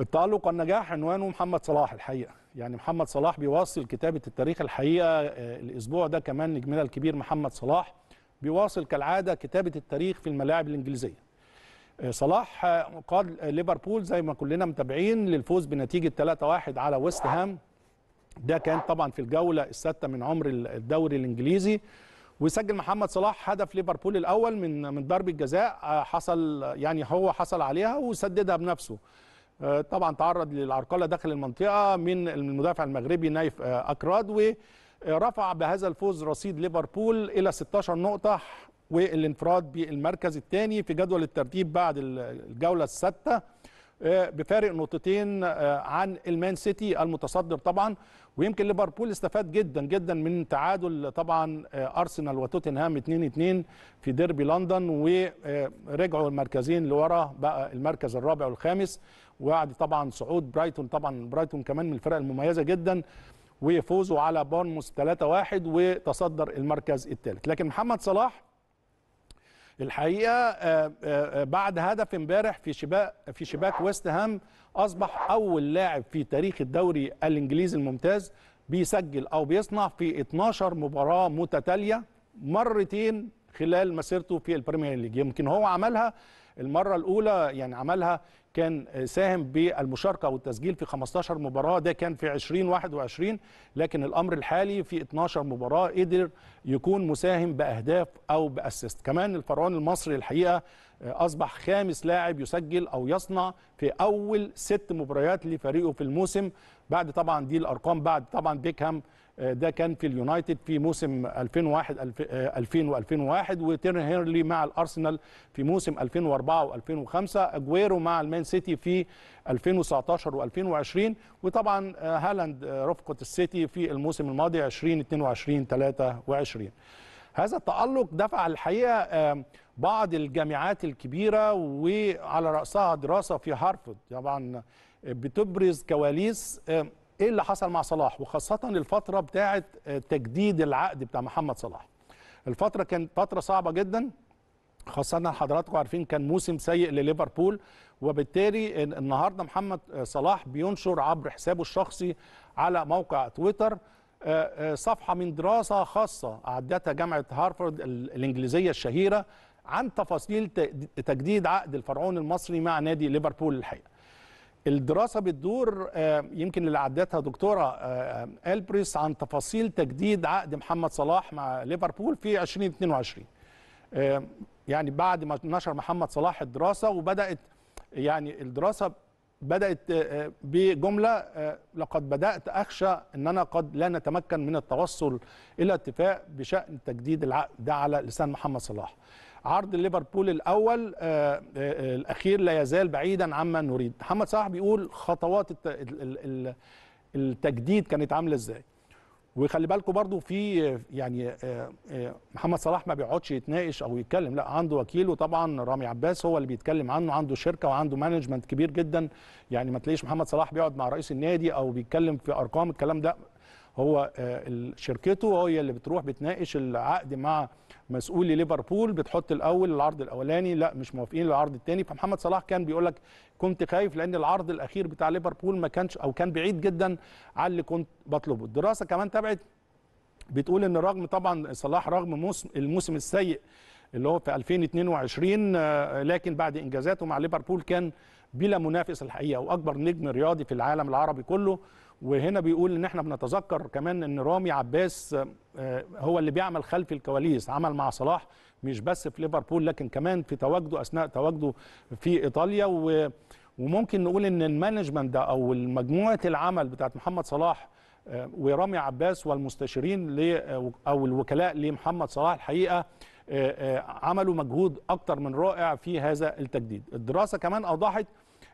التألق والنجاح عنوانه محمد صلاح الحقيقة يعني محمد صلاح بيواصل كتابة التاريخ الحقيقة آه، الأسبوع ده كمان نجمنا الكبير محمد صلاح بيواصل كالعادة كتابة التاريخ في الملاعب الإنجليزية آه، صلاح آه، قاد ليفربول زي ما كلنا متابعين للفوز بنتيجة 3-1 على ويست هام ده كان طبعا في الجولة الستة من عمر الدوري الإنجليزي وسجل محمد صلاح هدف ليفربول الأول من من ضربة جزاء حصل يعني هو حصل عليها وسددها بنفسه آه، طبعا تعرض للعرقله داخل المنطقه من المدافع المغربي نايف آه، اكراد ورفع بهذا الفوز رصيد ليفربول الى 16 نقطه والانفراد بالمركز الثاني في جدول الترتيب بعد الجوله السادسه بفارق نقطتين آه، عن المان سيتي المتصدر طبعا ويمكن ليفربول استفاد جدا جدا من تعادل طبعا آه، ارسنال وتوتنهام 2-2 في ديربي لندن ورجعوا المركزين لورا بقى المركز الرابع والخامس وبعد طبعا صعود برايتون طبعا برايتون كمان من الفرق المميزه جدا ويفوزوا على بورنموث 3-1 وتصدر المركز الثالث لكن محمد صلاح الحقيقه آه، آه، آه، بعد هدف امبارح في شباك في شباك ويست هام اصبح اول لاعب في تاريخ الدوري الانجليزي الممتاز بيسجل او بيصنع في 12 مباراه متتاليه مرتين خلال مسيرته في البريمير ليج يمكن هو عملها المره الاولى يعني عملها كان ساهم بالمشاركه والتسجيل في 15 مباراه ده كان في 2021 لكن الامر الحالي في 12 مباراه قدر يكون مساهم باهداف او باسيست كمان الفرعون المصري الحقيقه اصبح خامس لاعب يسجل او يصنع في اول ست مباريات لفريقه في الموسم بعد طبعا دي الارقام بعد طبعا بيكهام آه، ده كان في اليونايتد في موسم 2001 2000 و2001 وتيرن هيرلي مع الارسنال في موسم 2004 و2005 اجويرو مع المان سيتي في 2019 و2020 وطبعا آه، هالاند آه، رفقه السيتي في الموسم الماضي 2022 23 هذا التألق دفع الحقيقة بعض الجامعات الكبيرة وعلى رأسها دراسة في هارفرد طبعا بتبرز كواليس ايه اللي حصل مع صلاح وخاصه الفتره بتاعه آه، تجديد العقد بتاع محمد صلاح الفتره كانت فتره صعبه جدا خاصه حضراتكم عارفين كان موسم سيء لليفربول وبالتالي النهارده محمد آه، صلاح بينشر عبر حسابه الشخصي على موقع تويتر آه، صفحه من دراسه خاصه اعدتها جامعه هارفارد الانجليزيه الشهيره عن تفاصيل تجديد عقد الفرعون المصري مع نادي ليفربول الحقيقه الدراسة بتدور آه، يمكن اللي عدتها دكتورة آه، آه، ألبريس عن تفاصيل تجديد عقد محمد صلاح مع ليفربول في 2022 يعني بعد ما نشر محمد صلاح الدراسة وبدأت يعني الدراسة بدأت بجملة لقد بدأت أخشى أننا قد لا نتمكن من التوصل إلى اتفاق بشأن تجديد العقد ده على لسان محمد صلاح عرض ليفربول الاول آه، آه، الاخير لا يزال بعيدا عما نريد محمد صلاح بيقول خطوات التجديد كانت عامله ازاي وخلي بالكم برضو في يعني آه، محمد صلاح ما بيقعدش يتناقش او يتكلم لا عنده وكيل وطبعا رامي عباس هو اللي بيتكلم عنه عنده شركه وعنده مانجمنت كبير جدا يعني ما تلاقيش محمد صلاح بيقعد مع رئيس النادي او بيتكلم في ارقام الكلام ده هو شركته هي اللي بتروح بتناقش العقد مع مسؤولي ليفربول بتحط الاول العرض الاولاني لا مش موافقين للعرض الثاني فمحمد صلاح كان بيقول لك كنت خايف لان العرض الاخير بتاع ليفربول ما كانش او كان بعيد جدا عن اللي كنت بطلبه الدراسه كمان تبعت بتقول ان رغم طبعا صلاح رغم الموسم السيء اللي هو في 2022 آه، لكن بعد انجازاته مع ليفربول كان بلا منافس الحقيقه واكبر نجم رياضي في العالم العربي كله وهنا بيقول ان احنا بنتذكر كمان ان رامي عباس آه، هو اللي بيعمل خلف الكواليس عمل مع صلاح مش بس في ليفربول لكن كمان في تواجده اثناء تواجده في ايطاليا و وممكن نقول ان المانجمنت ده او مجموعه العمل بتاعت محمد صلاح آه، ورامي عباس والمستشارين آه، او الوكلاء لمحمد صلاح الحقيقه عملوا مجهود اكتر من رائع في هذا التجديد الدراسه كمان اوضحت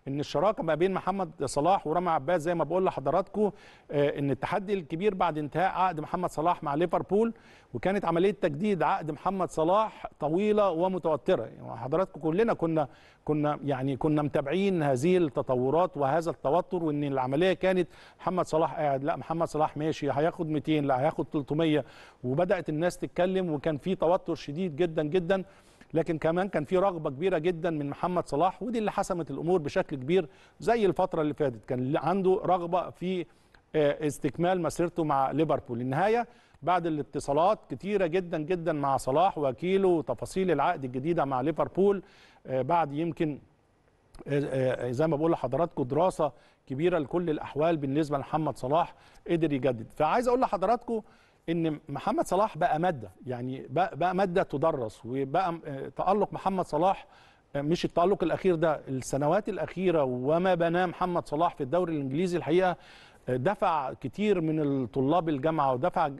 ان الشراكه ما بين محمد صلاح ورامي عباس زي ما بقول لحضراتكم آه، ان التحدي الكبير بعد انتهاء عقد محمد صلاح مع ليفربول وكانت عمليه تجديد عقد محمد صلاح طويله ومتوتره يعني حضراتكم كلنا كنا كنا يعني كنا متابعين هذه التطورات وهذا التوتر وان العمليه كانت محمد صلاح قاعد لا محمد صلاح ماشي هياخد 200 لا هياخد 300 وبدات الناس تتكلم وكان في توتر شديد جدا جدا لكن كمان كان في رغبه كبيره جدا من محمد صلاح ودي اللي حسمت الامور بشكل كبير زي الفتره اللي فاتت كان عنده رغبه في آه، استكمال مسيرته مع ليفربول النهايه بعد الاتصالات كتيرة جدا جدا مع صلاح وكيله وتفاصيل العقد الجديدة مع ليفربول آه، بعد يمكن آه، زي ما بقول لحضراتكم دراسة كبيرة لكل الأحوال بالنسبة لمحمد صلاح قدر يجدد فعايز أقول لحضراتكم ان محمد صلاح بقى ماده يعني بقى ماده تدرس وبقى آه، تالق محمد صلاح آه، مش التالق الاخير ده السنوات الاخيره وما بناه محمد صلاح في الدوري الانجليزي الحقيقه آه، دفع كتير من الطلاب الجامعه ودفع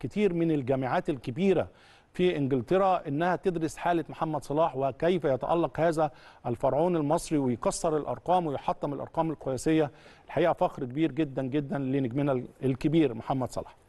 كتير من الجامعات الكبيره في انجلترا انها تدرس حاله محمد صلاح وكيف يتالق هذا الفرعون المصري ويكسر الارقام ويحطم الارقام القياسيه الحقيقه فخر كبير جدا جدا لنجمنا الكبير محمد صلاح